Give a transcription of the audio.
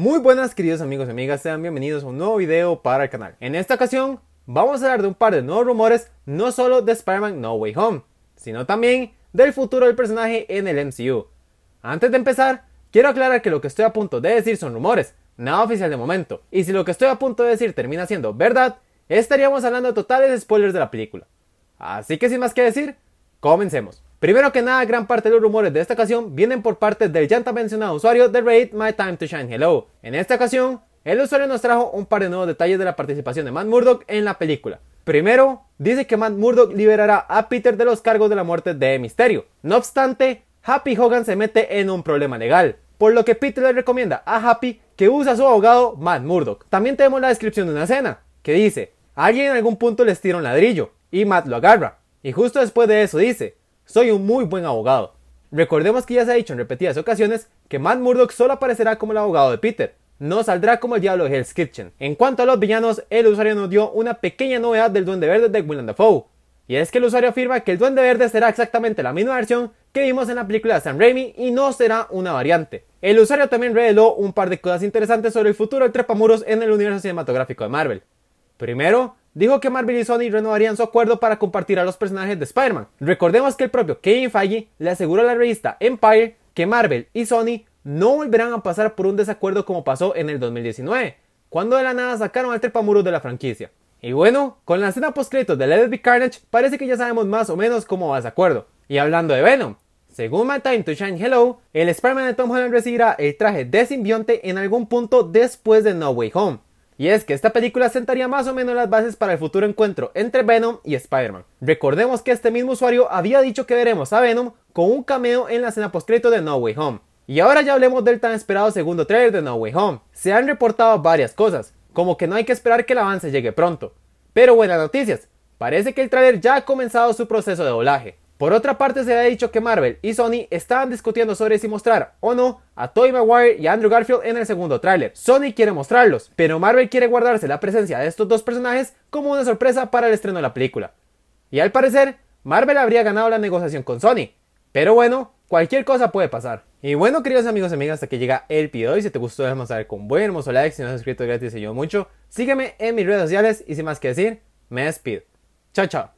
Muy buenas queridos amigos y amigas, sean bienvenidos a un nuevo video para el canal. En esta ocasión vamos a hablar de un par de nuevos rumores, no solo de Spider-Man No Way Home, sino también del futuro del personaje en el MCU. Antes de empezar, quiero aclarar que lo que estoy a punto de decir son rumores, nada oficial de momento, y si lo que estoy a punto de decir termina siendo verdad, estaríamos hablando de totales spoilers de la película. Así que sin más que decir, comencemos. Primero que nada, gran parte de los rumores de esta ocasión vienen por parte del ya tan mencionado usuario de Raid My Time to Shine Hello. En esta ocasión, el usuario nos trajo un par de nuevos detalles de la participación de Matt Murdock en la película. Primero, dice que Matt Murdock liberará a Peter de los cargos de la muerte de Misterio. No obstante, Happy Hogan se mete en un problema legal, por lo que Peter le recomienda a Happy que use a su abogado Matt Murdock. También tenemos la descripción de una escena, que dice, alguien en algún punto les tira un ladrillo, y Matt lo agarra, y justo después de eso dice, soy un muy buen abogado. Recordemos que ya se ha dicho en repetidas ocasiones que Matt Murdock solo aparecerá como el abogado de Peter, no saldrá como el diablo de Hell's Kitchen. En cuanto a los villanos, el usuario nos dio una pequeña novedad del Duende Verde de the Foe. y es que el usuario afirma que el Duende Verde será exactamente la misma versión que vimos en la película de Sam Raimi y no será una variante. El usuario también reveló un par de cosas interesantes sobre el futuro del Trepamuros en el universo cinematográfico de Marvel. Primero, dijo que Marvel y Sony renovarían su acuerdo para compartir a los personajes de Spider-Man. Recordemos que el propio Kevin Feige le aseguró a la revista Empire que Marvel y Sony no volverán a pasar por un desacuerdo como pasó en el 2019, cuando de la nada sacaron al trepamuros de la franquicia. Y bueno, con la escena post de Let It Carnage parece que ya sabemos más o menos cómo va ese acuerdo. Y hablando de Venom, según My Time to Shine Hello, el Spider-Man de Tom Holland recibirá el traje de simbionte en algún punto después de No Way Home. Y es que esta película sentaría más o menos las bases para el futuro encuentro entre Venom y Spider-Man. Recordemos que este mismo usuario había dicho que veremos a Venom con un cameo en la escena postcrédito de No Way Home. Y ahora ya hablemos del tan esperado segundo trailer de No Way Home. Se han reportado varias cosas, como que no hay que esperar que el avance llegue pronto. Pero buenas noticias, parece que el trailer ya ha comenzado su proceso de doblaje. Por otra parte, se ha dicho que Marvel y Sony estaban discutiendo sobre si mostrar o no a Toy Maguire y Andrew Garfield en el segundo tráiler. Sony quiere mostrarlos, pero Marvel quiere guardarse la presencia de estos dos personajes como una sorpresa para el estreno de la película. Y al parecer, Marvel habría ganado la negociación con Sony. Pero bueno, cualquier cosa puede pasar. Y bueno, queridos amigos y amigas, hasta que llega el video y si te gustó déjame saber con buen hermoso like, si no has suscrito gratis y yo mucho, sígueme en mis redes sociales y sin más que decir, me despido. Chao, chao.